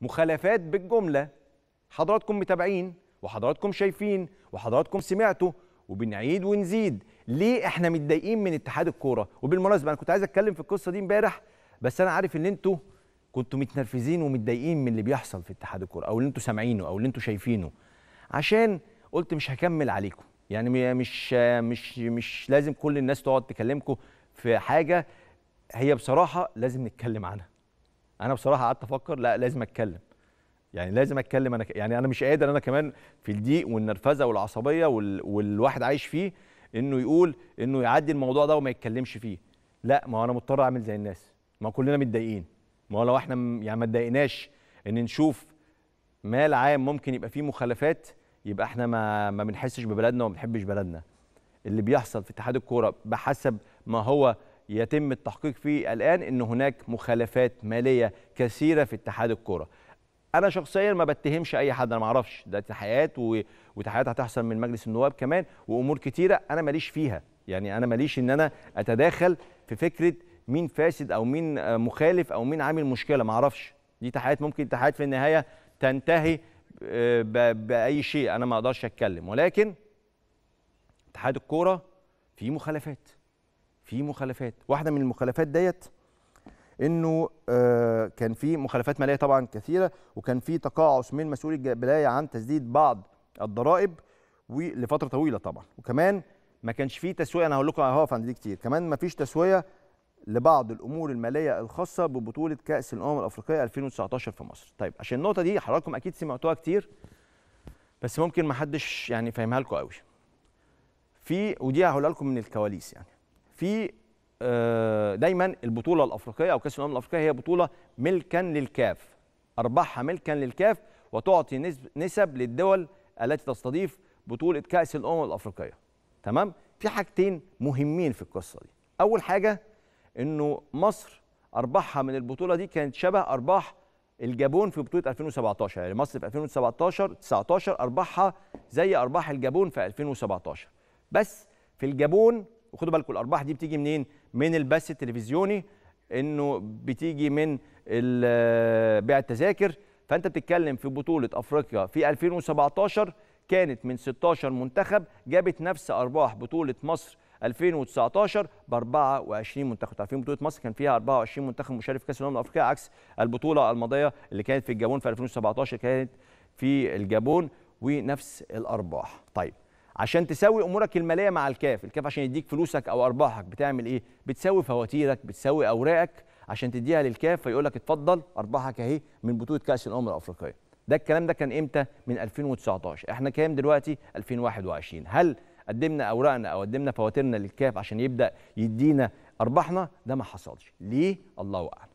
مخالفات بالجملة حضراتكم متابعين وحضراتكم شايفين وحضراتكم سمعتوا وبنعيد ونزيد ليه احنا متضايقين من اتحاد الكوره وبالمناسبه انا كنت عايز اتكلم في القصه دي امبارح بس انا عارف ان انتوا كنتوا متنرفزين ومتضايقين من اللي بيحصل في اتحاد الكوره او اللي انتوا سامعينه او اللي انتوا شايفينه عشان قلت مش هكمل عليكم يعني مش مش مش لازم كل الناس تقعد تكلمكم في حاجه هي بصراحه لازم نتكلم عنها انا بصراحه قعدت افكر لا لازم اتكلم يعني لازم اتكلم انا ك... يعني انا مش قادر انا كمان في الضيق والنرفزه والعصبيه وال... والواحد عايش فيه انه يقول انه يعدي الموضوع ده وما يتكلمش فيه لا ما انا مضطر اعمل زي الناس ما كلنا متضايقين ما لو احنا يعني ما اتضايقناش ان نشوف مال عام ممكن يبقى فيه مخالفات يبقى احنا ما ما بنحسش ببلدنا وما بنحبش بلدنا اللي بيحصل في اتحاد الكوره بحسب ما هو يتم التحقيق فيه الآن أن هناك مخالفات مالية كثيرة في اتحاد الكرة انا شخصيا ما بتهمش اي حد انا ما اعرفش ده تحيات و... وتحيات هتحصل من مجلس النواب كمان وامور كتيره انا ماليش فيها يعني انا ماليش ان انا اتداخل في فكره مين فاسد او مين مخالف او مين عامل مشكله ما اعرفش دي تحيات ممكن تحيات في النهايه تنتهي آه، ب... باي شيء انا ما اقدرش اتكلم ولكن اتحاد الكوره في مخالفات في مخالفات واحده من المخالفات ديت انه آه، كان في مخالفات ماليه طبعا كثيره وكان في تقاعس من مسؤول الولايه عن تسديد بعض الضرائب لفتره طويله طبعا وكمان ما كانش في تسويه انا هقول لكم هقف عند دي كتير كمان ما فيش تسويه لبعض الامور الماليه الخاصه ببطوله كاس الامم الافريقيه 2019 في مصر طيب عشان النقطه دي حضراتكم اكيد سمعتوها كتير بس ممكن ما حدش يعني فاهمها لكم قوي في ودي هقولها لكم من الكواليس يعني في آه، دايما البطوله الافريقيه او كاس الامم الافريقيه هي بطوله ملكا للكاف ارباحها ملكا للكاف وتعطي نسب للدول التي تستضيف بطوله كاس الامم الافريقيه تمام في حاجتين مهمين في القصه دي اول حاجه انه مصر ارباحها من البطوله دي كانت شبه ارباح الجابون في بطوله 2017 يعني مصر في 2017 19 ارباحها زي ارباح الجابون في 2017 بس في الجابون وخدوا بالكم الارباح دي بتيجي منين من البث التلفزيوني انه بتيجي من بيع التذاكر فانت بتتكلم في بطوله افريقيا في 2017 كانت من 16 منتخب جابت نفس ارباح بطوله مصر 2019 ب 24 منتخب عارفين بطوله مصر كان فيها 24 منتخب مشارك في كاس الامم الافريقيه عكس البطوله الماضيه اللي كانت في الجابون في 2017 كانت في الجابون ونفس الارباح طيب عشان تسوي امورك الماليه مع الكاف الكاف عشان يديك فلوسك او ارباحك بتعمل ايه بتسوي فواتيرك بتسوي اوراقك عشان تديها للكاف فيقول لك اتفضل ارباحك اهي من بطوله كاس الامم الافريقيه ده الكلام ده كان امتى من 2019 احنا كام دلوقتي 2021 هل قدمنا اوراقنا او قدمنا فواتيرنا للكاف عشان يبدا يدينا ارباحنا ده ما حصلش ليه الله اعلم